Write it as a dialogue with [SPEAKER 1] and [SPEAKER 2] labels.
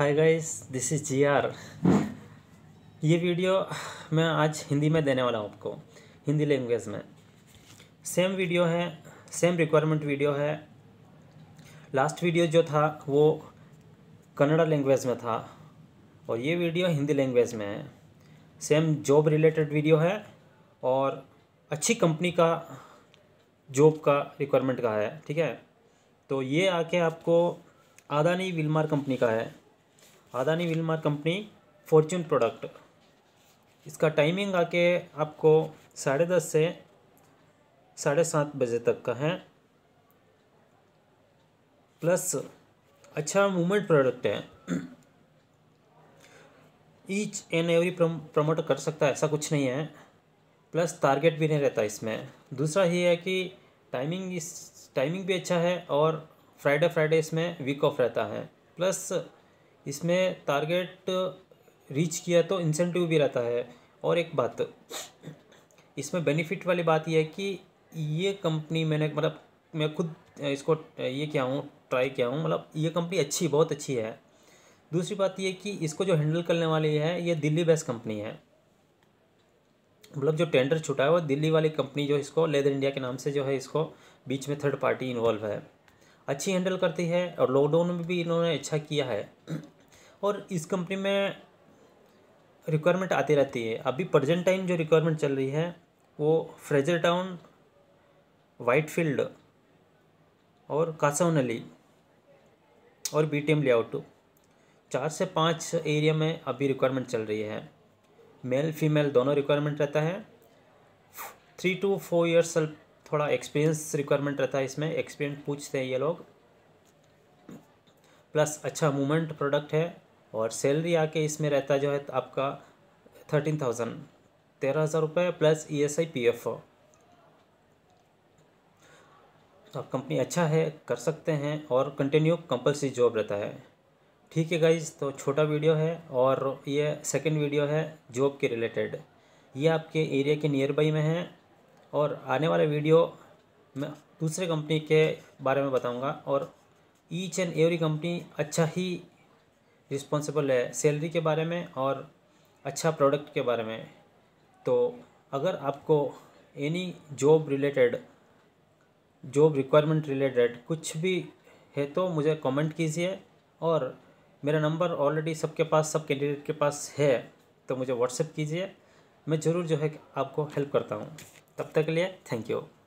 [SPEAKER 1] hi guys this is G R ये video मैं आज हिंदी में देने वाला हूँ आपको हिंदी लैंग्वेज में सेम वीडियो है सेम रिक्वायरमेंट वीडियो है लास्ट वीडियो जो था वो कन्नड़ा लैंग्वेज में था और ये वीडियो हिंदी लैंग्वेज में है सेम जॉब रिलेटेड वीडियो है और अच्छी कंपनी का जॉब का रिक्वायरमेंट का है ठीक है तो ये आके आपको आदानी विलमार कंपनी का है Adani Wilmar company Fortune product इसका टाइमिंग आके आपको साढ़े दस से साढ़े सात बजे तक का है प्लस अच्छा मूवमेंट प्रोडक्ट है ईच एंड एवरी प्रमोट कर सकता है ऐसा कुछ नहीं है प्लस टारगेट भी नहीं रहता इसमें दूसरा ये है कि टाइमिंग इस टाइमिंग भी अच्छा है और फ्राइडे फ्राइडे इसमें वीक ऑफ रहता है प्लस इसमें टारगेट रीच किया तो इंसेंटिव भी रहता है और एक बात इसमें बेनिफिट वाली बात यह है कि ये कंपनी मैंने मतलब मैं खुद इसको ये क्या हूँ ट्राई किया हूँ मतलब ये कंपनी अच्छी बहुत अच्छी है दूसरी बात ये कि इसको जो हैंडल करने वाली है ये दिल्ली बेस्ट कंपनी है मतलब जो टेंडर छुटा है वो दिल्ली वाली कंपनी जो इसको लेदर इंडिया के नाम से जो है इसको बीच में थर्ड पार्टी इन्वॉल्व है अच्छी हैंडल करती है और लॉकडाउन में भी इन्होंने अच्छा किया है और इस कंपनी में रिक्वायरमेंट आती रहती है अभी प्रजेंट टाइम जो रिक्वायरमेंट चल रही है वो फ्रेजर टाउन वाइट फील्ड और कासावनली और बी टी एम लेआउट चार से पाँच एरिया में अभी रिक्वायरमेंट चल रही है मेल फीमेल दोनों रिक्वायरमेंट रहता है थ्री टू फोर ईयर्स थोड़ा एक्सपीरियंस रिक्वायरमेंट रहता है इसमें एक्सपीरियंस पूछते हैं ये लोग प्लस अच्छा मूवमेंट प्रोडक्ट है और सैलरी आके इसमें रहता जो है तो आपका थर्टीन थाउजेंड तेरह हज़ार रुपये plus E S I P F आप कंपनी अच्छा है कर सकते हैं और कंटिन्यू कंपलसरी जॉब रहता है ठीक है गाइज तो छोटा वीडियो है और ये सेकंड वीडियो है जॉब के रिलेटेड ये आपके एरिया के नियर बाई में है और आने वाला वीडियो मैं दूसरे कंपनी के बारे में बताऊंगा और ईच एंड एवरी कंपनी अच्छा ही रिस्पॉन्सिबल है सैलरी के बारे में और अच्छा प्रोडक्ट के बारे में तो अगर आपको any job related job requirement related कुछ भी है तो मुझे कमेंट कीजिए और मेरा नंबर ऑलरेडी सबके पास सब कैंडिडेट के पास है तो मुझे व्हाट्सएप कीजिए मैं ज़रूर जो है आपको हेल्प करता हूँ तब तक के लिए थैंक यू